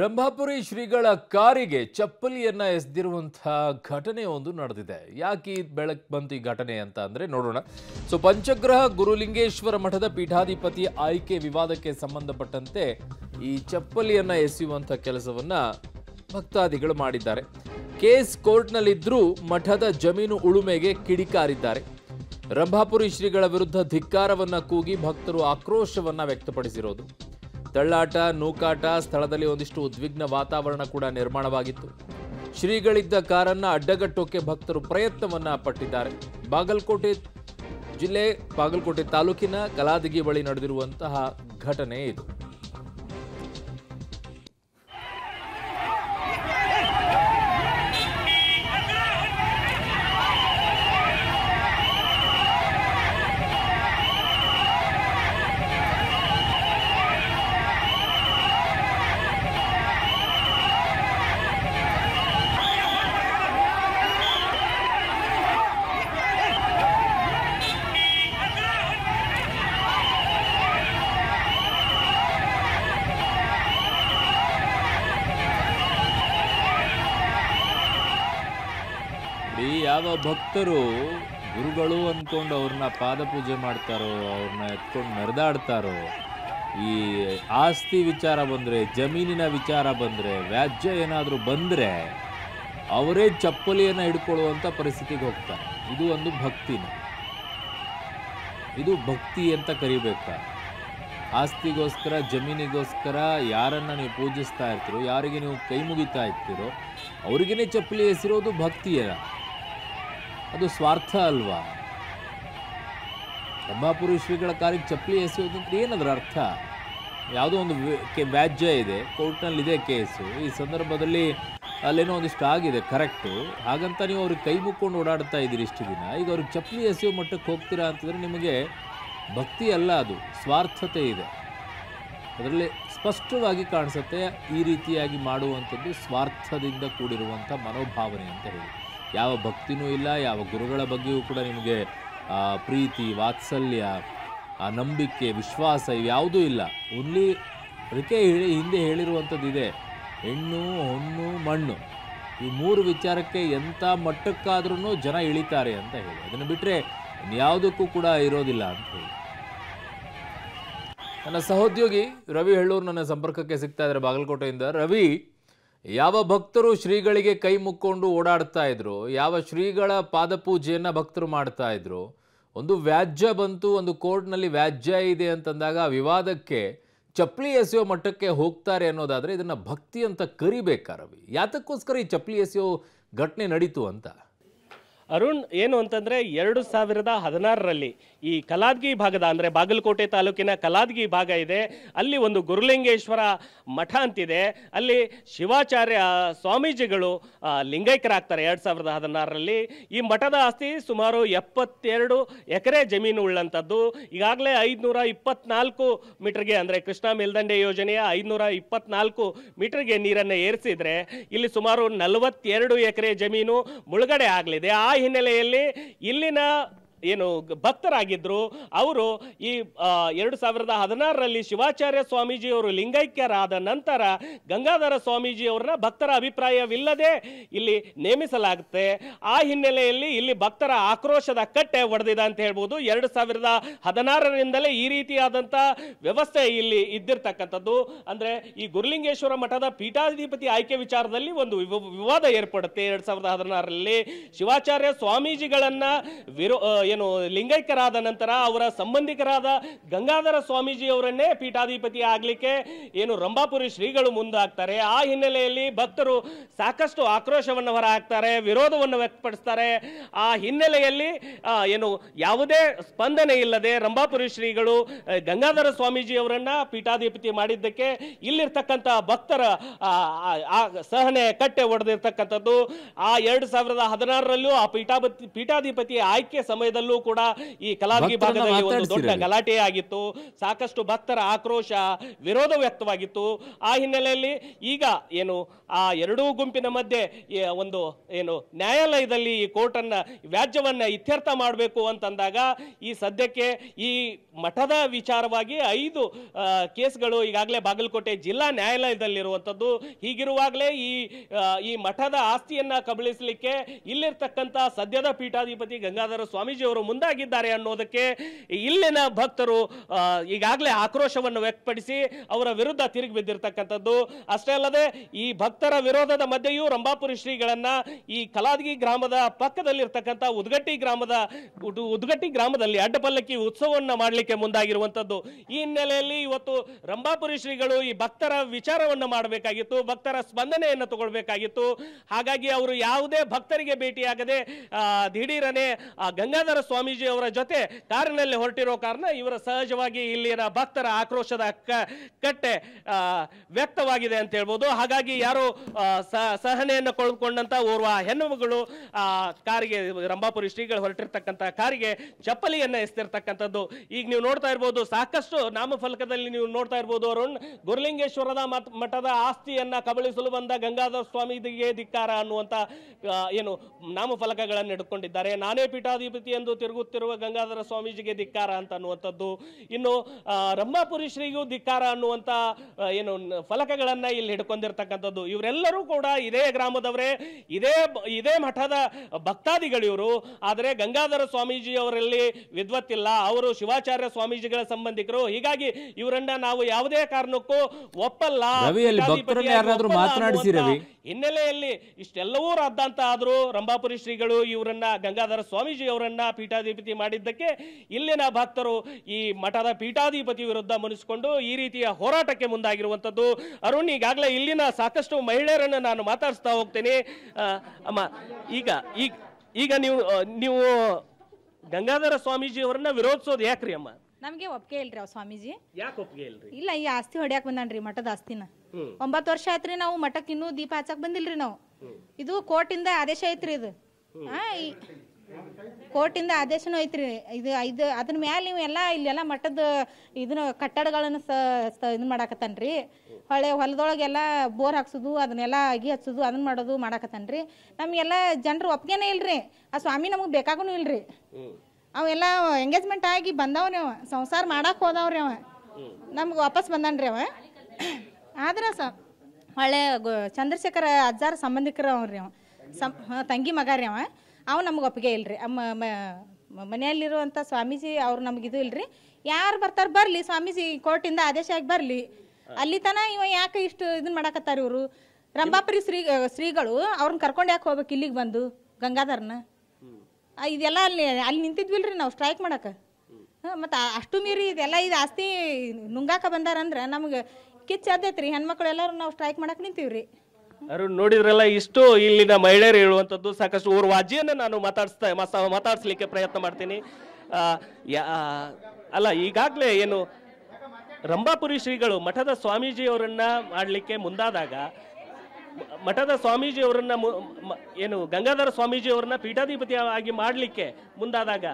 ರಂಭಾಪುರಿ ಶ್ರೀಗಳ ಕಾರಿಗೆ ಚಪ್ಪಲಿಯನ್ನ ಎಸೆದಿರುವಂತಹ ಒಂದು ನಡೆದಿದೆ ಯಾಕೆ ಬೆಳಕ್ ಬಂತು ಈ ಘಟನೆ ಅಂತ ಅಂದ್ರೆ ನೋಡೋಣ ಸೊ ಪಂಚಗ್ರಹ ಗುರುಲಿಂಗೇಶ್ವರ ಮಠದ ಪೀಠಾಧಿಪತಿ ಆಯ್ಕೆ ವಿವಾದಕ್ಕೆ ಸಂಬಂಧಪಟ್ಟಂತೆ ಈ ಚಪ್ಪಲಿಯನ್ನ ಎಸೆಯುವಂತಹ ಕೆಲಸವನ್ನ ಭಕ್ತಾದಿಗಳು ಮಾಡಿದ್ದಾರೆ ಕೇಸ್ ಕೋರ್ಟ್ನಲ್ಲಿದ್ದರೂ ಮಠದ ಜಮೀನು ಉಳುಮೆಗೆ ಕಿಡಿಕಾರಿದ್ದಾರೆ ರಂಭಾಪುರಿ ಶ್ರೀಗಳ ವಿರುದ್ಧ ಧಿಕ್ಕಾರವನ್ನ ಕೂಗಿ ಭಕ್ತರು ಆಕ್ರೋಶವನ್ನ ವ್ಯಕ್ತಪಡಿಸಿರೋದು ತಳ್ಳಾಟ ನೂಕಾಟ ಸ್ಥಳದಲ್ಲಿ ಒಂದಿಷ್ಟು ಉದ್ವಿಗ್ನ ವಾತಾವರಣ ಕೂಡ ನಿರ್ಮಾಣವಾಗಿತ್ತು ಶ್ರೀಗಳಿದ್ದ ಕಾರನ್ನು ಅಡ್ಡಗಟ್ಟೋಕೆ ಭಕ್ತರು ಪ್ರಯತ್ನವನ್ನ ಪಟ್ಟಿದ್ದಾರೆ ಬಾಗಲಕೋಟೆ ಜಿಲ್ಲೆ ಬಾಗಲಕೋಟೆ ತಾಲೂಕಿನ ಕಲಾದಿಗಿ ಬಳಿ ನಡೆದಿರುವಂತಹ ಘಟನೆ ಇದು ಯಾವ ಭಕ್ತರು ಗುರುಗಳು ಅಂದ್ಕೊಂಡು ಅವ್ರನ್ನ ಪಾದ ಪೂಜೆ ಮಾಡ್ತಾರೋ ಅವ್ರನ್ನ ಎತ್ಕೊಂಡು ನರೆದಾಡ್ತಾರೋ ಈ ಆಸ್ತಿ ವಿಚಾರ ಬಂದರೆ ಜಮೀನಿನ ವಿಚಾರ ಬಂದರೆ ವ್ಯಾಜ್ಯ ಏನಾದರೂ ಬಂದರೆ ಅವರೇ ಚಪ್ಪಲಿಯನ್ನು ಹಿಡ್ಕೊಳ್ಳುವಂಥ ಪರಿಸ್ಥಿತಿಗೆ ಹೋಗ್ತಾರೆ ಇದು ಒಂದು ಭಕ್ತಿನ ಇದು ಭಕ್ತಿ ಅಂತ ಕರಿಬೇಕ ಆಸ್ತಿಗೋಸ್ಕರ ಜಮೀನಿಗೋಸ್ಕರ ಯಾರನ್ನ ನೀವು ಪೂಜಿಸ್ತಾ ಇರ್ತೀರೋ ಯಾರಿಗೆ ನೀವು ಕೈ ಮುಗಿತಾ ಇರ್ತೀರೋ ಅವ್ರಿಗೇ ಚಪ್ಪಲಿ ಎಸಿರೋದು ಭಕ್ತಿಯ ಅದು ಸ್ವಾರ್ಥ ಅಲ್ವಾ ಬ್ರಹ್ಮಪುರಿ ಶ್ರೀಗಳ ಕಾರಿಗೆ ಚಪ್ಪಲಿ ಎಸೆಯೋದು ಅಂತ ಏನದರ ಅರ್ಥ ಯಾವುದೋ ಒಂದು ಕೆ ವ್ಯಾಜ್ಯ ಇದೆ ಕೋರ್ಟ್ನಲ್ಲಿದೆ ಕೇಸು ಈ ಸಂದರ್ಭದಲ್ಲಿ ಅಲ್ಲೇನೋ ಒಂದಿಷ್ಟು ಆಗಿದೆ ಕರೆಕ್ಟು ಹಾಗಂತ ನೀವು ಅವ್ರಿಗೆ ಕೈ ಮುಕ್ಕೊಂಡು ಓಡಾಡ್ತಾ ಇದ್ದೀರಿ ಇಷ್ಟು ದಿನ ಈಗ ಅವ್ರಿಗೆ ಚಪ್ಪಲಿ ಎಸೆಯೋ ಮಟ್ಟಕ್ಕೆ ಹೋಗ್ತೀರಾ ಅಂತಂದರೆ ನಿಮಗೆ ಭಕ್ತಿ ಅಲ್ಲ ಅದು ಸ್ವಾರ್ಥತೆ ಇದೆ ಅದರಲ್ಲಿ ಸ್ಪಷ್ಟವಾಗಿ ಕಾಣಿಸುತ್ತೆ ಈ ರೀತಿಯಾಗಿ ಮಾಡುವಂಥದ್ದು ಸ್ವಾರ್ಥದಿಂದ ಕೂಡಿರುವಂಥ ಮನೋಭಾವನೆ ಅಂತ ಹೇಳಿ ಯಾವ ಭಕ್ತಿನೂ ಇಲ್ಲ ಯಾವ ಗುರುಗಳ ಬಗ್ಗೆಯೂ ಕೂಡ ನಿಮಗೆ ಪ್ರೀತಿ ವಾತ್ಸಲ್ಯ ನಂಬಿಕೆ ವಿಶ್ವಾಸ ಇವ್ಯಾವುದೂ ಇಲ್ಲ ಓನ್ಲಿ ಅದಕ್ಕೆ ಹೇಳಿ ಹಿಂದೆ ಹೇಳಿರುವಂಥದ್ದು ಇದೆ ಹೆಣ್ಣು ಹೊಣ್ಣು ಮಣ್ಣು ಈ ಮೂರು ವಿಚಾರಕ್ಕೆ ಎಂಥ ಮಟ್ಟಕ್ಕಾದ್ರೂ ಜನ ಇಳಿತಾರೆ ಅಂತ ಹೇಳಿ ಅದನ್ನು ಬಿಟ್ಟರೆ ಯಾವುದಕ್ಕೂ ಕೂಡ ಇರೋದಿಲ್ಲ ಅಂತ ಹೇಳಿ ನನ್ನ ಸಹೋದ್ಯೋಗಿ ರವಿ ಹೇಳೂರು ನನ್ನ ಸಂಪರ್ಕಕ್ಕೆ ಸಿಗ್ತಾ ಇದ್ದಾರೆ ಬಾಗಲಕೋಟೆಯಿಂದ ರವಿ ಯಾವ ಭಕ್ತರು ಶ್ರೀಗಳಿಗೆ ಕೈ ಮುಕ್ಕೊಂಡು ಓಡಾಡ್ತಾ ಇದ್ರು ಯಾವ ಶ್ರೀಗಳ ಪಾದಪೂಜೆಯನ್ನು ಭಕ್ತರು ಮಾಡ್ತಾ ಇದ್ರು ಒಂದು ವ್ಯಾಜ್ಯ ಬಂತು ಒಂದು ಕೋರ್ಟ್ನಲ್ಲಿ ವ್ಯಾಜ್ಯ ಇದೆ ಅಂತಂದಾಗ ಆ ವಿವಾದಕ್ಕೆ ಚಪ್ಪಲಿ ಎಸೆಯೋ ಮಟ್ಟಕ್ಕೆ ಹೋಗ್ತಾರೆ ಅನ್ನೋದಾದರೆ ಇದನ್ನು ಭಕ್ತಿ ಅಂತ ಕರಿಬೇಕಾರವಿ ಯಾತಕ್ಕೋಸ್ಕರ ಈ ಚಪ್ಪಲಿ ಎಸೆಯೋ ಘಟನೆ ನಡೀತು ಅಂತ ಅರುಣ್ ಏನು ಅಂತಂದ್ರೆ ಎರಡು ಸಾವಿರದ ಹದಿನಾರರಲ್ಲಿ ಈ ಕಲಾದ್ಗಿ ಭಾಗದ ಅಂದ್ರೆ ಬಾಗಲಕೋಟೆ ತಾಲೂಕಿನ ಕಲಾದ್ಗಿ ಭಾಗ ಇದೆ ಅಲ್ಲಿ ಒಂದು ಗುರುಲಿಂಗೇಶ್ವರ ಮಠ ಅಂತಿದೆ ಅಲ್ಲಿ ಶಿವಾಚಾರ್ಯ ಸ್ವಾಮೀಜಿಗಳು ಲಿಂಗೈಕ್ಯರಾಗ್ತಾರೆ ಎರಡು ಸಾವಿರದ ಹದಿನಾರರಲ್ಲಿ ಈ ಮಠದ ಆಸ್ತಿ ಸುಮಾರು ಎಪ್ಪತ್ತೆರಡು ಎಕರೆ ಜಮೀನು ಉಳ್ಳಂಥದ್ದು ಈಗಾಗಲೇ ಐದುನೂರ ಇಪ್ಪತ್ನಾಲ್ಕು ಮೀಟರ್ಗೆ ಅಂದರೆ ಕೃಷ್ಣಾ ಮೇಲ್ದಂಡೆ ಯೋಜನೆಯ ಐದುನೂರ ಇಪ್ಪತ್ನಾಲ್ಕು ಮೀಟರ್ಗೆ ನೀರನ್ನು ಏರಿಸಿದರೆ ಇಲ್ಲಿ ಸುಮಾರು ನಲವತ್ತೆರಡು ಎಕರೆ ಜಮೀನು ಮುಳುಗಡೆ ಆಗಲಿದೆ ಆ ಆ ಹಿನ್ನೆಲೆಯಲ್ಲಿ ಇಲ್ಲಿನ ಏನು ಭಕ್ತರಾಗಿದ್ರು ಅವರು ಈ ಎರಡು ಸಾವಿರದ ಹದಿನಾರರಲ್ಲಿ ಶಿವಾಚಾರ್ಯ ಸ್ವಾಮೀಜಿಯವರು ಲಿಂಗೈಕ್ಯರಾದ ನಂತರ ಗಂಗಾಧರ ಸ್ವಾಮೀಜಿ ಭಕ್ತರ ಅಭಿಪ್ರಾಯವಿಲ್ಲದೆ ಇಲ್ಲಿ ನೇಮಿಸಲಾಗುತ್ತೆ ಆ ಹಿನ್ನೆಲೆಯಲ್ಲಿ ಇಲ್ಲಿ ಭಕ್ತರ ಆಕ್ರೋಶದ ಕಟ್ಟೆ ಒಡೆದಿದೆ ಅಂತ ಹೇಳ್ಬೋದು ಎರಡು ಸಾವಿರದ ಹದಿನಾರರಿಂದಲೇ ಈ ರೀತಿಯಾದಂಥ ವ್ಯವಸ್ಥೆ ಇಲ್ಲಿ ಇದ್ದಿರ್ತಕ್ಕಂಥದ್ದು ಅಂದರೆ ಈ ಗುರುಲಿಂಗೇಶ್ವರ ಮಠದ ಪೀಠಾಧಿಪತಿ ಆಯ್ಕೆ ವಿಚಾರದಲ್ಲಿ ಒಂದು ವಿವಾದ ಏರ್ಪಡುತ್ತೆ ಎರಡು ಸಾವಿರದ ಹದಿನಾರರಲ್ಲಿ ಶಿವಾಚಾರ್ಯ ಸ್ವಾಮೀಜಿಗಳನ್ನ ವಿರೋ ಏನು ಲಿಂಗೈಕ್ಯರಾದ ನಂತರ ಅವರ ಸಂಬಂಧಿಕರಾದ ಗಂಗಾಧರ ಸ್ವಾಮೀಜಿ ಅವರನ್ನೇ ಪೀಠಾಧಿಪತಿ ಆಗಲಿಕ್ಕೆ ಏನು ರಂಭಾಪುರಿ ಶ್ರೀಗಳು ಮುಂದಾಗ್ತಾರೆ ಆ ಹಿನ್ನೆಲೆಯಲ್ಲಿ ಭಕ್ತರು ಸಾಕಷ್ಟು ಆಕ್ರೋಶವನ್ನು ಹೊರಹಾಕ್ತಾರೆ ವಿರೋಧವನ್ನು ವ್ಯಕ್ತಪಡಿಸ್ತಾರೆ ಆ ಹಿನ್ನೆಲೆಯಲ್ಲಿ ಏನು ಯಾವುದೇ ಸ್ಪಂದನೆ ಇಲ್ಲದೆ ರಂಭಾಪುರಿ ಶ್ರೀಗಳು ಗಂಗಾಧರ ಸ್ವಾಮೀಜಿ ಅವರನ್ನ ಪೀಠಾಧಿಪತಿ ಮಾಡಿದ್ದಕ್ಕೆ ಇಲ್ಲಿರ್ತಕ್ಕಂಥ ಭಕ್ತರ ಸಹನೆ ಕಟ್ಟೆ ಒಡೆದಿರ್ತಕ್ಕಂಥದ್ದು ಆ ಎರಡು ಸಾವಿರದ ಹದಿನಾರರಲ್ಲೂ ಆ ಪೀಠಾಧಿಪತಿ ಪೀಠಾಧಿಪತಿ ಆಯ್ಕೆ ಸಮಯದಲ್ಲಿ ಭಾಗದಲ್ಲೂ ಕೂಡ ಈ ಕಲಾವಿಗಿ ಭಾಗದಲ್ಲಿ ಒಂದು ದೊಡ್ಡ ಗಲಾಟೆ ಆಗಿತ್ತು ಸಾಕಷ್ಟು ಭಕ್ತರ ಆಕ್ರೋಶ ವಿರೋಧ ವ್ಯಕ್ತವಾಗಿತ್ತು ಆ ಹಿನ್ನೆಲೆಯಲ್ಲಿ ಈಗ ಏನು ಆ ಎರಡೂ ಗುಂಪಿನ ಮಧ್ಯೆ ಒಂದು ಏನು ನ್ಯಾಯಾಲಯದಲ್ಲಿ ಈ ಕೋರ್ಟನ್ನು ವ್ಯಾಜ್ಯವನ್ನ ಇತ್ಯರ್ಥ ಮಾಡಬೇಕು ಅಂತಂದಾಗ ಈ ಸದ್ಯಕ್ಕೆ ಈ ಮಠದ ವಿಚಾರವಾಗಿ ಐದು ಕೇಸ್ಗಳು ಈಗಾಗಲೇ ಬಾಗಲಕೋಟೆ ಜಿಲ್ಲಾ ನ್ಯಾಯಾಲಯದಲ್ಲಿರುವಂಥದ್ದು ಹೀಗಿರುವಾಗಲೇ ಈ ಈ ಮಠದ ಆಸ್ತಿಯನ್ನ ಕಬಳಿಸಲಿಕ್ಕೆ ಇಲ್ಲಿರ್ತಕ್ಕಂತ ಸದ್ಯದ ಪೀಠಾಧಿಪತಿ ಗಂಗಾಧರ ಸ್ವಾಮೀಜಿ ಅವರು ಮುಂದಾಗಿದ್ದಾರೆ ಅನ್ನೋದಕ್ಕೆ ಇಲ್ಲಿನ ಭಕ್ತರು ಈಗಾಗಲೇ ಆಕ್ರೋಶವನ್ನು ವ್ಯಕ್ತಪಡಿಸಿ ಅವರ ವಿರುದ್ಧ ತಿರುಗಿ ಬಿದ್ದಿರತಕ್ಕಂಥದ್ದು ಅಷ್ಟೇ ಅಲ್ಲದೆ ಈ ಭಕ್ತರ ವಿರೋಧದ ಮಧ್ಯೆಯೂ ರಂಭಾಪುರಿ ಶ್ರೀಗಳನ್ನ ಈ ಕಲಾದಗಿ ಗ್ರಾಮದ ಪಕ್ಕದಲ್ಲಿರ್ತಕ್ಕಂಥ ಉದ್ಗಟ್ಟಿ ಗ್ರಾಮದ ಉದ್ಗಟ್ಟಿ ಗ್ರಾಮದಲ್ಲಿ ಅಡ್ಡಪಲ್ಲಕ್ಕಿ ಉತ್ಸವವನ್ನು ಮಾಡಲಿಕ್ಕೆ ಮುಂದಾಗಿರುವಂಥದ್ದು ಈ ಹಿನ್ನೆಲೆಯಲ್ಲಿ ಇವತ್ತು ರಂಭಾಪುರಿ ಶ್ರೀಗಳು ಈ ಭಕ್ತರ ವಿಚಾರವನ್ನು ಮಾಡಬೇಕಾಗಿತ್ತು ಭಕ್ತರ ಸ್ಪಂದನೆಯನ್ನು ತಗೊಳ್ಬೇಕಾಗಿತ್ತು ಹಾಗಾಗಿ ಅವರು ಯಾವುದೇ ಭಕ್ತರಿಗೆ ಭೇಟಿಯಾಗದೆ ದಿಢೀರನೆ ಗಂಗಾಧರ ಸ್ವಾಮೀಜಿ ಅವರ ಜೊತೆ ಕಾರಿನಲ್ಲಿ ಹೊರಟಿರೋ ಕಾರಣ ಇವರ ಸಹಜವಾಗಿ ಇಲ್ಲಿನ ಭಕ್ತರ ಆಕ್ರೋಶದ ಕಟ್ಟೆ ವ್ಯಕ್ತವಾಗಿದೆ ಅಂತ ಹೇಳ್ಬೋದು ಹಾಗಾಗಿ ಯಾರು ಸಹನೆಯನ್ನು ಕಳೆದುಕೊಂಡಂತ ಓರ್ವ ಹೆಣ್ಣುಮಗಳು ಆ ಕಾರಿಗೆ ರಂಭಾಪುರಿ ಶ್ರೀಗಳು ಹೊರಟಿರ್ತಕ್ಕಂಥ ಕಾರಿಗೆ ಚಪ್ಪಲಿಯನ್ನ ಎಸ್ತಿರ್ತಕ್ಕಂಥದ್ದು ಈಗ ನೀವು ನೋಡ್ತಾ ಇರ್ಬೋದು ಸಾಕಷ್ಟು ನಾಮಫಲಕದಲ್ಲಿ ನೀವು ನೋಡ್ತಾ ಇರ್ಬೋದು ಅರುಣ್ ಗುರುಲಿಂಗೇಶ್ವರದ ಮಠದ ಆಸ್ತಿಯನ್ನ ಕಬಳಿಸಲು ಬಂದ ಗಂಗಾಧರ ಸ್ವಾಮಿಗೆ ಧಿಕ್ಕಾರ ಅನ್ನುವಂತ ಏನು ನಾಮಫಲಕಗಳನ್ನು ಹಿಡ್ಕೊಂಡಿದ್ದಾರೆ ನಾನೇ ಪೀಠಾಧಿಪತಿ ಎಂದು ತಿರುಗುತ್ತಿರುವ ಗಂಗಾಧರ ಸ್ವಾಮೀಜಿಗೆ ಧಿಕ್ಕಾರ ಅಂತ ಅನ್ನುವಂಥದ್ದು ಇನ್ನು ರಮ್ಮಾಪುರಿ ಶ್ರೀಗೂ ಧಿಕ್ಕಾರ ಅನ್ನುವಂತ ಏನು ಫಲಕಗಳನ್ನು ಇಲ್ಲಿ ಹಿಡ್ಕೊಂಡಿರ್ತಕ್ಕಂಥದ್ದು ಇವರೆಲ್ಲರೂ ಕೂಡ ಇದೇ ಗ್ರಾಮದವರೇ ಇದೇ ಇದೇ ಮಠದ ಭಕ್ತಾದಿಗಳು ಇವರು ಆದರೆ ಗಂಗಾಧರ ಸ್ವಾಮೀಜಿಯವರಲ್ಲಿ ವಿದ್ವತ್ತಿಲ್ಲ ಅವರು ಶಿವಾಚಾರ್ಯ ಸ್ವಾಮೀಜಿಗಳ ಸಂಬಂಧಿಕರು ಹೀಗಾಗಿ ಇವರನ್ನ ನಾವು ಯಾವುದೇ ಕಾರಣಕ್ಕೂ ಒಪ್ಪಲ್ಲ ಹಿನ್ನೆಲೆಯಲ್ಲಿ ಇಷ್ಟೆಲ್ಲವೂ ರದ್ದಾಂತ ಆದ್ರೂ ರಂಭಾಪುರಿ ಶ್ರೀಗಳು ಇವರನ್ನ ಗಂಗಾಧರ ಸ್ವಾಮೀಜಿ ಅವರನ್ನ ಪೀಠಾಧಿಪತಿ ಮಾಡಿದ್ದಕ್ಕೆ ಇಲ್ಲಿನ ಭಕ್ತರು ಈ ಮಠದ ಪೀಠಾಧಿಪತಿ ವಿರುದ್ಧ ಮುನಿಸಿಕೊಂಡು ಈ ರೀತಿಯ ಹೋರಾಟಕ್ಕೆ ಮುಂದಾಗಿರುವಂಥದ್ದು ಅರುಣ್ ಈಗಾಗಲೇ ಇಲ್ಲಿನ ಸಾಕಷ್ಟು ಮಹಿಳೆಯರನ್ನು ನಾನು ಮಾತಾಡಿಸ್ತಾ ಹೋಗ್ತೇನೆ ಅಮ್ಮ ಈಗ ಈಗ ಈಗ ನೀವು ನೀವು ಗಂಗಾಧರ ಸ್ವಾಮೀಜಿ ಅವರನ್ನ ವಿರೋಧಿಸೋದು ಯಾಕ್ರಿ ಅಮ್ಮ ನಮ್ಗೆ ಒಪ್ಪಿಗೆ ಇಲ್ರಿ ಅವ್ ಸ್ವಾಮೀಜಿ ಯಾಕೆ ಒಪ್ಪಿಗೆ ಇಲ್ರಿ ಇಲ್ಲ ಈ ಆಸ್ತಿ ಹೊಡ್ಯಾಕ್ ಬಂದಾನ್ರಿ ಮಠದ ಆಸ್ತಿನ ಒಂಬತ್ತು ವರ್ಷ ಆಯ್ತ್ರಿ ನಾವು ಮಠಕ್ಕೆ ಇನ್ನೂ ದೀಪ ಹಚ್ಚಕ್ ಬಂದಿಲ್ರಿ ನಾವು ಇದು ಇಂದ ಆದೇಶ ಐತ್ರಿ ಇದು ಹಾ ಕೋರ್ಟಿಂದ ಆದೇಶನೂ ಐತ್ರಿ ಇದು ಇದು ಅದ್ರ ಮ್ಯಾಲೆ ಎಲ್ಲಾ ಇಲ್ಲೆಲ್ಲ ಮಠದ ಇದನ್ನ ಕಟ್ಟಡಗಳನ್ನು ಸ ಇದು ಮಾಡಾಕತ್ತನ್ರಿ ಹೊಳೆ ಹೊಲದೊಳಗೆಲ್ಲ ಬೋರ್ ಹಾಕ್ಸೋದು ಅದನ್ನೆಲ್ಲ ಅಗಿ ಹಚ್ಚೋದು ಅದನ್ನ ಮಾಡೋದು ಮಾಡಾಕತ್ತನ್ರಿ ನಮಗೆಲ್ಲ ಜನರು ಒಪ್ಗೆನೇ ಇಲ್ರಿ ಆ ಸ್ವಾಮಿ ನಮಗೆ ಬೇಕಾಗೂ ಇಲ್ರಿ ಅವೆಲ್ಲ ಎಂಗೇಜ್ಮೆಂಟ್ ಆಗಿ ಬಂದವ್ರಿ ಅವ ಸಂಸಾರ ಮಾಡಕ್ಕೆ ಹೋದವ್ರಿ ಅವ ನಮ್ಗೆ ವಾಪಸ್ ಬಂದನ್ರಿ ಅವ ಆದ್ರೆ ಸ ಹೊಳೆ ಚಂದ್ರಶೇಖರ ಅಜ್ಜಾರ ಸಂಬಂಧಿಕರ ಅವ್ರಿ ಅವ ಸಂ ತಂಗಿ ಮಗ ರೀ ಅವ ಅವು ನಮ್ಗೆ ಒಪ್ಪಿಗೆ ಇಲ್ರಿ ಮನೆಯಲ್ಲಿರುವಂಥ ಸ್ವಾಮೀಜಿ ಅವ್ರು ಇದು ಇಲ್ರಿ ಯಾರು ಬರ್ತಾರೆ ಬರಲಿ ಸ್ವಾಮೀಜಿ ಕೋರ್ಟಿಂದ ಆದೇಶ ಆಗಿ ಬರಲಿ ಅಲ್ಲಿ ತನ ಇವ ಯಾಕೆ ಇಷ್ಟು ಇದನ್ನ ಮಾಡಾಕತ್ತಾರ ಇವರು ರಂಭಾಪುರಿ ಶ್ರೀ ಶ್ರೀಗಳು ಅವ್ರನ್ನ ಕರ್ಕೊಂಡು ಯಾಕೆ ಹೋಗ್ಬೇಕು ಇಲ್ಲಿಗೆ ಬಂದು ಗಂಗಾಧರ್ನ ಇದೆಲ್ಲ ಅಲ್ಲಿ ಅಲ್ಲಿ ನಿಂತಿದ್ವಿಲ್ರಿ ನಾವು ಸ್ಟ್ರೈಕ್ ಮಾಡಕ್ಕೆ ಮತ್ತು ಅಷ್ಟು ಮೀರಿ ಇದೆಲ್ಲ ಇದು ಆಸ್ತಿ ನುಂಗಾಕ ಬಂದಾರಂದ್ರೆ ನಮ್ಗೆ ಕಿಚ್ಚು ಅದೇತ್ರಿ ಹೆಣ್ಮಕ್ಳು ಎಲ್ಲರೂ ನಾವು ಸ್ಟ್ರೈಕ್ ಮಾಡಕ್ಕೆ ನಿಂತೀವ್ರಿ ಅರುಣ್ ನೋಡಿದ್ರಲ್ಲ ಇಷ್ಟು ಇಲ್ಲಿನ ಮಹಿಳೆಯರು ಹೇಳುವಂಥದ್ದು ಸಾಕಷ್ಟು ವಾಜಿಯನ್ನು ನಾನು ಮಾತಾಡಿಸ್ತಾ ಮಾತಾಡಿಸ್ಲಿಕ್ಕೆ ಪ್ರಯತ್ನ ಮಾಡ್ತೀನಿ ಅಲ್ಲ ಈಗಾಗಲೇ ಏನು ರಂಭಾಪುರಿ ಶ್ರೀಗಳು ಮಠದ ಸ್ವಾಮೀಜಿಯವರನ್ನ ಮಾಡಲಿಕ್ಕೆ ಮುಂದಾದಾಗ ಮಠದ ಸ್ವಾಮೀಜಿಯವರನ್ನ ಏನು ಗಂಗಾಧರ ಸ್ವಾಮೀಜಿಯವರನ್ನ ಪೀಠಾಧಿಪತಿಯಾಗಿ ಮಾಡಲಿಕ್ಕೆ ಮುಂದಾದಾಗ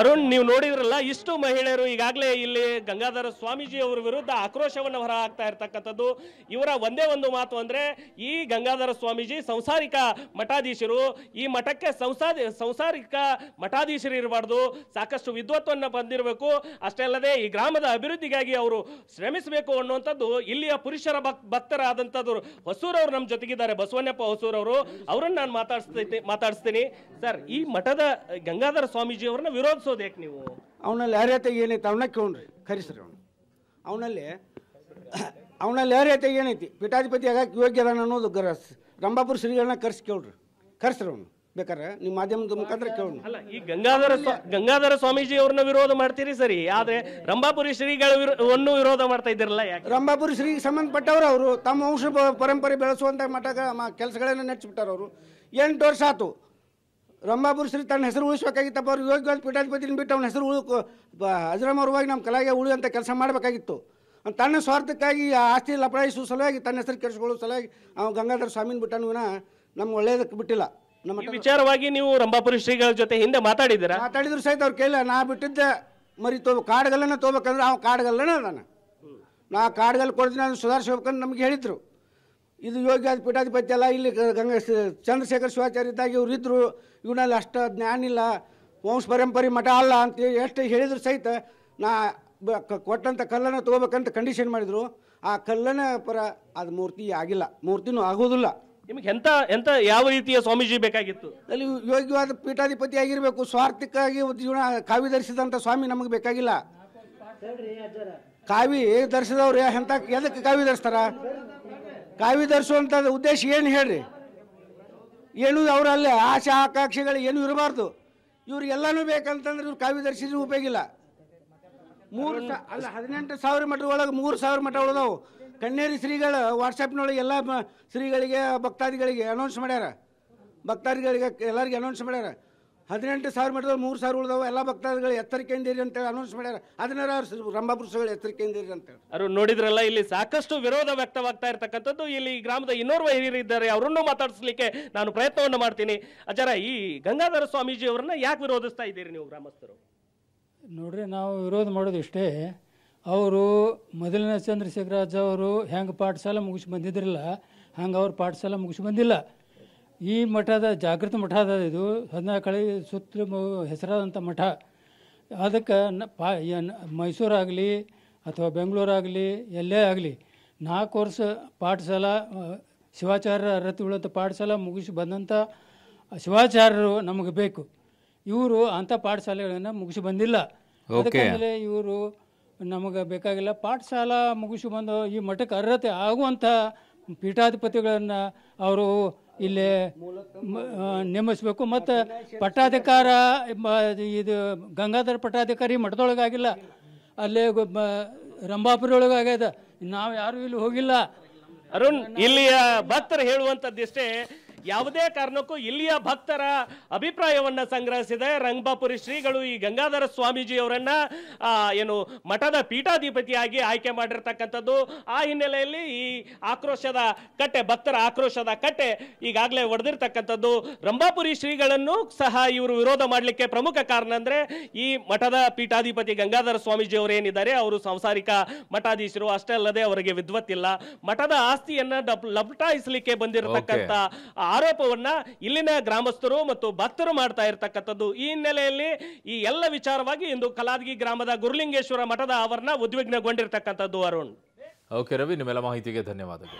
ಅರುಣ್ ನೀವು ನೋಡಿದ್ರಲ್ಲ ಇಷ್ಟು ಮಹಿಳೆಯರು ಈಗಾಗಲೇ ಇಲ್ಲಿ ಗಂಗಾಧರ ಸ್ವಾಮೀಜಿ ಅವರ ವಿರುದ್ಧ ಆಕ್ರೋಶವನ್ನು ಹೊರಹಾಕ್ತಾ ಇರ್ತಕ್ಕಂಥದ್ದು ಇವರ ಒಂದೇ ಒಂದು ಮಾತು ಅಂದರೆ ಈ ಗಂಗಾಧರ ಸ್ವಾಮೀಜಿ ಸಂಸಾರಿಕ ಮಠಾಧೀಶರು ಈ ಮಠಕ್ಕೆ ಸಂಸಾದಿ ಸಂಸಾರಿಕ ಮಠಾಧೀಶರು ಇರಬಾರ್ದು ಸಾಕಷ್ಟು ವಿದ್ವತ್ವವನ್ನು ಬಂದಿರಬೇಕು ಅಷ್ಟೇ ಅಲ್ಲದೆ ಈ ಗ್ರಾಮದ ಅಭಿವೃದ್ಧಿಗಾಗಿ ಅವರು ಶ್ರಮಿಸಬೇಕು ಅನ್ನುವಂಥದ್ದು ಇಲ್ಲಿಯ ಪುರುಷರ ಭಕ್ ಭಕ್ತರಾದಂಥದ್ದು ಹೊಸೂರವರು ನಮ್ಮ ಜೊತೆಗಿದ್ದಾರೆ ಬಸವಣ್ಣಪ್ಪ ಹೊಸೂರವರು ಅವರನ್ನು ನಾನು ಮಾತಾಡ್ಸ್ತೈತಿ ಮಾತಾಡಿಸ್ತೀನಿ ಸರ್ ಈ ಮಠದ ಗಂಗಾಧರ ಸ್ವಾಮೀಜಿ ಅವರನ್ನ ವಿರೋಧ ಓದಿಸೋದೇಕ್ ನೀವು ಅವನಲ್ಲಿ ಅರ್ಹತೆಗೆ ಏನೈತಿ ಅವನ ಕೇಳ್ರಿ ಕರೆಸ್ರಿ ಅವನು ಅವನಲ್ಲಿ ಅವನಲ್ಲಿ ಅರ್ಹತೆ ಏನೈತಿ ಪೀಠಾಧಿಪತಿ ಆಗಕ್ಕೆ ಯೋಗ್ಯ ಅನ್ನೋದು ಗರ ರಂಭಾಪುರ ಶ್ರೀಗಳನ್ನ ಕರ್ಸಿ ಕೇಳ್ರಿ ಕರ್ಸ್ರಿ ಅವನು ಬೇಕಾರೆ ನಿಮ್ಮ ಮಾಧ್ಯಮದ ಮುಖಾಂತರ ಕೇಳೋಣ ಅಲ್ಲ ಈ ಗಂಗಾಧರ ಗಂಗಾಧರ ಸ್ವಾಮೀಜಿ ಅವ್ರನ್ನ ವಿರೋಧ ಮಾಡ್ತೀರಿ ಸರಿ ಆದ್ರೆ ರಂಭಾಪುರಿ ಶ್ರೀಗಳನ್ನು ವಿರೋಧ ಮಾಡ್ತಾ ಇದ್ದಿರಲ್ಲ ರಂಭಾಪುರಿ ಶ್ರೀಗೆ ಸಂಬಂಧಪಟ್ಟವರು ಅವರು ತಮ್ಮ ವಂಶ ಪರಂಪರೆ ಬೆಳೆಸುವಂತ ಮಠ ಕೆಲಸಗಳನ್ನ ನಡೆಸಿಬಿಟ್ಟಾರ ಅವರು ಎಂಟು ವರ್ಷ ಆತು ರಂಭಾಪುರ ಶ್ರೀ ತನ್ನ ಹೆಸರು ಉಳಿಸ್ಬೇಕಾಗಿತ್ತಪ್ಪ ಅವ್ರು ಯೋಗ್ಯವಾದ ಪೀಠಾಧಿಪತಿನ ಬಿಟ್ಟು ಅವ್ನ ಹೆಸರು ಉಳು ಅಜರಾಮರವಾಗಿ ನಮ್ಮ ಕಲಾಗೆ ಉಳಿಯುವಂಥ ಅಂತ ಕೆಲಸ ಮಾಡಬೇಕಾಗಿತ್ತು ತನ್ನ ಸ್ವಾರ್ಥಕ್ಕಾಗಿ ಆಸ್ತಿ ಲಪಡಾಯಿಸುವ ಸಲುವಾಗಿ ತನ್ನ ಹೆಸರು ಕೆಡಿಸ್ಕೊಳ್ಳೋ ಸಲುವಾಗಿ ಅವ್ನು ಗಂಗಾಧರ ಸ್ವಾಮಿನ ಬಿಟ್ಟನು ನಮ್ಗೆ ಒಳ್ಳೇದಕ್ಕೆ ಬಿಟ್ಟಿಲ್ಲ ನಮ್ಮ ವಿಚಾರವಾಗಿ ನೀವು ರಂಭಾಪುರಿ ಶ್ರೀಗಳ ಜೊತೆ ಹಿಂದೆ ಮಾತಾಡಿದ್ರೆ ಮಾತಾಡಿದ್ರು ಸಹಿತ ಅವ್ರು ಕೇಳಿಲ್ಲ ನಾ ಬಿಟ್ಟಿದ್ದೆ ಮರಿ ತೋ ಕಾಡ್ಗಲ್ಲನ ತೋಬೇಕಂದ್ರೆ ಅವ್ನು ಕಾಡ್ಗಲ್ಲನ ಅದಾನ ನಾ ಕಾಡ್ಗಲ್ ಕೊಡ್ತೀನಿ ಅದನ್ನು ಸುಧಾರಿಸ್ಬೇಕಂತ ನಮ್ಗೆ ಹೇಳಿದ್ರು ಇದು ಯೋಗ್ಯಾದ ಪೀಠಾಧಿಪತಿ ಅಲ್ಲ ಇಲ್ಲಿ ಗಂಗಾ ಚಂದ್ರಶೇಖರ್ ಶಿವಾಚಾರ್ಯ ಇದ್ದಾಗ ಇವ್ರು ಇದ್ದರು ಇವನಲ್ಲಿ ಅಷ್ಟು ಜ್ಞಾನ ಇಲ್ಲ ವಂಶ ಪರಂಪರೆ ಮಠ ಅಲ್ಲ ಅಂತ ಎಷ್ಟು ಹೇಳಿದ್ರು ಸಹಿತ ನಾ ಕೊಟ್ಟಂಥ ಕಲ್ಲನ್ನು ತೊಗೋಬೇಕಂತ ಕಂಡೀಷನ್ ಮಾಡಿದರು ಆ ಕಲ್ಲನ ಪರ ಅದು ಮೂರ್ತಿ ಆಗಿಲ್ಲ ಮೂರ್ತಿನೂ ಆಗೋದಿಲ್ಲ ನಿಮಗೆ ಎಂತ ಎಂತ ಯಾವ ರೀತಿಯ ಸ್ವಾಮೀಜಿ ಬೇಕಾಗಿತ್ತು ಅಲ್ಲಿ ಯೋಗ್ಯವಾದ ಪೀಠಾಧಿಪತಿ ಆಗಿರಬೇಕು ಸ್ವಾರ್ಥಕ್ಕಾಗಿ ಜೀವನ ಕಾವಿ ಧರಿಸಿದಂಥ ಸ್ವಾಮಿ ನಮಗೆ ಬೇಕಾಗಿಲ್ಲ ಕಾವಿ ಧರಿಸಿದವ್ರು ಎಂತ ಎದಕ್ಕೆ ಕಾವಿ ಧರಿಸ್ತಾರ ಕಾವ್ಯ ಧರಿಸುವಂಥ ಉದ್ದೇಶ ಏನು ಹೇಳ್ರಿ ಏನು ಅವರಲ್ಲೇ ಆಶಾ ಆಕಾಂಕ್ಷೆಗಳು ಏನೂ ಇರಬಾರ್ದು ಇವ್ರಿಗೆಲ್ಲನೂ ಬೇಕಂತಂದ್ರೆ ಇವ್ರು ಕಾವ್ಯ ಧರಿಸಿದ್ರೆ ಉಪಯೋಗಿಲ್ಲ ಮೂರು ಅಲ್ಲ ಹದಿನೆಂಟು ಸಾವಿರ ಮಠ ಒಳಗೆ ಮೂರು ಸಾವಿರ ಮಠ ಉಳಿದವು ಕಣ್ಣೇರಿ ಶ್ರೀಗಳು ವಾಟ್ಸಪ್ನೊಳಗೆ ಎಲ್ಲ ಶ್ರೀಗಳಿಗೆ ಭಕ್ತಾದಿಗಳಿಗೆ ಅನೌನ್ಸ್ ಮಾಡ್ಯಾರ ಭಕ್ತಾದಿಗಳಿಗೆ ಎಲ್ಲರಿಗೆ ಅನೌನ್ಸ್ ಮಾಡ್ಯಾರ ಹದಿನೆಂಟು ಸಾವಿರ ಮಠದಲ್ಲಿ ಮೂರು ಸಾವಿರ ಉಳಿದವು ಎಲ್ಲ ಭಕ್ತಾದಿಗಳು ಎತ್ತರಿಕೆಯಿಂದ ಅಂತ ಅಂತೇಳಿ ಅನೌನ್ಸ್ ಮಾಡ್ಯಾರ ಹದಿನಾರು ಅವರು ಪುರುಷಗಳು ಎತ್ತರಿಕೆಯಿಂದ ಅಂತೇಳಿ ಅವರು ನೋಡಿದ್ರಲ್ಲ ಇಲ್ಲಿ ಸಾಕಷ್ಟು ವಿರೋಧ ವ್ಯಕ್ತವಾಗ್ತಾ ಇರತಕ್ಕಂಥದ್ದು ಇಲ್ಲಿ ಗ್ರಾಮದ ಇನ್ನೋರ್ವ ಹಿರಿಯರಿದ್ದಾರೆ ಅವರನ್ನು ಮಾತಾಡಿಸ್ಲಿಕ್ಕೆ ನಾನು ಪ್ರಯತ್ನವನ್ನು ಮಾಡ್ತೀನಿ ಅಜರ ಈ ಗಂಗಾಧರ ಸ್ವಾಮೀಜಿ ಅವರನ್ನ ಯಾಕೆ ವಿರೋಧಿಸ್ತಾ ಇದ್ದೀರಿ ನೀವು ಗ್ರಾಮಸ್ಥರು ನೋಡ್ರಿ ನಾವು ವಿರೋಧ ಮಾಡೋದು ಇಷ್ಟೇ ಅವರು ಮೊದಲಿನ ಚಂದ್ರಶೇಖರಾಜ್ ಅವರು ಹೆಂಗೆ ಪಾಠಶಾಲೆ ಮುಗಿಸಿ ಬಂದಿದ್ರಲ್ಲ ಹಂಗೆ ಅವ್ರು ಪಾಠಶಾಲೆ ಮುಗಿಸಿ ಬಂದಿಲ್ಲ ಈ ಮಠದ ಜಾಗೃತ ಮಠದ ಇದು ಹೊನ್ನಾಕಳಿ ಸುತ್ತಲೂ ಹೆಸರಾದಂಥ ಮಠ ಅದಕ್ಕೆ ಪಾ ಮೈಸೂರಾಗಲಿ ಅಥವಾ ಬೆಂಗಳೂರಾಗಲಿ ಎಲ್ಲೇ ಆಗಲಿ ನಾಲ್ಕು ವರ್ಷ ಪಾಠಶಾಲ ಶಿವಾಚಾರ್ಯ ರಥಗಳಂಥ ಪಾಠಶಾಲ ಮುಗಿಸಿ ಬಂದಂಥ ಶಿವಾಚಾರ್ಯರು ನಮಗೆ ಬೇಕು ಇವರು ಅಂಥ ಪಾಠಶಾಲೆಗಳನ್ನು ಮುಗಿಸಿ ಬಂದಿಲ್ಲ ಅದಕ್ಕೆ ಇವರು ನಮಗೆ ಬೇಕಾಗಿಲ್ಲ ಪಾಠಶಾಲ ಮುಗಿಸಿ ಬಂದು ಈ ಮಠಕ್ಕೆ ಅರ್ಹತೆ ಆಗುವಂಥ ಪೀಠಾಧಿಪತಿಗಳನ್ನು ಅವರು ಇಲ್ಲಿ ನೇಮಿಸಬೇಕು ಮತ್ತು ಪಟ್ಟಾಧಿಕಾರ ಇದು ಗಂಗಾಧರ ಪಟ್ಟಾಧಿಕಾರಿ ಮಠದೊಳಗಾಗಿಲ್ಲ ಅಲ್ಲಿ ಆಗ್ಯದ ನಾವು ಯಾರು ಇಲ್ಲಿ ಹೋಗಿಲ್ಲ ಅರುಣ್ ಇಲ್ಲಿಯ ಭಕ್ತರು ಹೇಳುವಂಥದ್ದಿಷ್ಟೇ ಯಾವುದೇ ಕಾರಣಕ್ಕೂ ಇಲ್ಲಿಯ ಭಕ್ತರ ಅಭಿಪ್ರಾಯವನ್ನ ಸಂಗ್ರಹಿಸಿದೆ ರಂಗಬಾಪುರಿ ಶ್ರೀಗಳು ಈ ಗಂಗಾಧರ ಸ್ವಾಮೀಜಿಯವರನ್ನ ಏನು ಮಠದ ಪೀಠಾಧಿಪತಿಯಾಗಿ ಆಯ್ಕೆ ಮಾಡಿರ್ತಕ್ಕಂಥದ್ದು ಆ ಹಿನ್ನೆಲೆಯಲ್ಲಿ ಈ ಆಕ್ರೋಶದ ಕಟ್ಟೆ ಭಕ್ತರ ಆಕ್ರೋಶದ ಕಟ್ಟೆ ಈಗಾಗಲೇ ಒಡೆದಿರ್ತಕ್ಕಂಥದ್ದು ರಂಭಾಪುರಿ ಶ್ರೀಗಳನ್ನು ಸಹ ಇವರು ವಿರೋಧ ಮಾಡಲಿಕ್ಕೆ ಪ್ರಮುಖ ಕಾರಣ ಅಂದ್ರೆ ಈ ಮಠದ ಪೀಠಾಧಿಪತಿ ಗಂಗಾಧರ ಸ್ವಾಮೀಜಿ ಅವರು ಏನಿದ್ದಾರೆ ಅವರು ಸಾಂಸಾರಿಕ ಮಠಾಧೀಶರು ಅಷ್ಟೇ ಅಲ್ಲದೆ ಅವರಿಗೆ ವಿದ್ವತ್ತಿಲ್ಲ ಮಠದ ಆಸ್ತಿಯನ್ನ ಲಪಟಾಯಿಸಲಿಕ್ಕೆ ಬಂದಿರತಕ್ಕಂತ ಆರೋಪವನ್ನ ಇಲ್ಲಿನ ಗ್ರಾಮಸ್ಥರು ಮತ್ತು ಭಕ್ತರು ಮಾಡ್ತಾ ಇರತಕ್ಕಂಥದ್ದು ಈ ಹಿನ್ನೆಲೆಯಲ್ಲಿ ಈ ಎಲ್ಲ ವಿಚಾರವಾಗಿ ಇಂದು ಕಲಾದಗಿ ಗ್ರಾಮದ ಗುರುಲಿಂಗೇಶ್ವರ ಮಠದ ಆವರಣ ಉದ್ವಿಗ್ನಗೊಂಡಿರ್ತಕ್ಕಂಥದ್ದು ಅರುಣ್ ಓಕೆ ರವಿ ನಿಮ್ಮೆಲ್ಲ ಮಾಹಿತಿಗೆ ಧನ್ಯವಾದಗಳು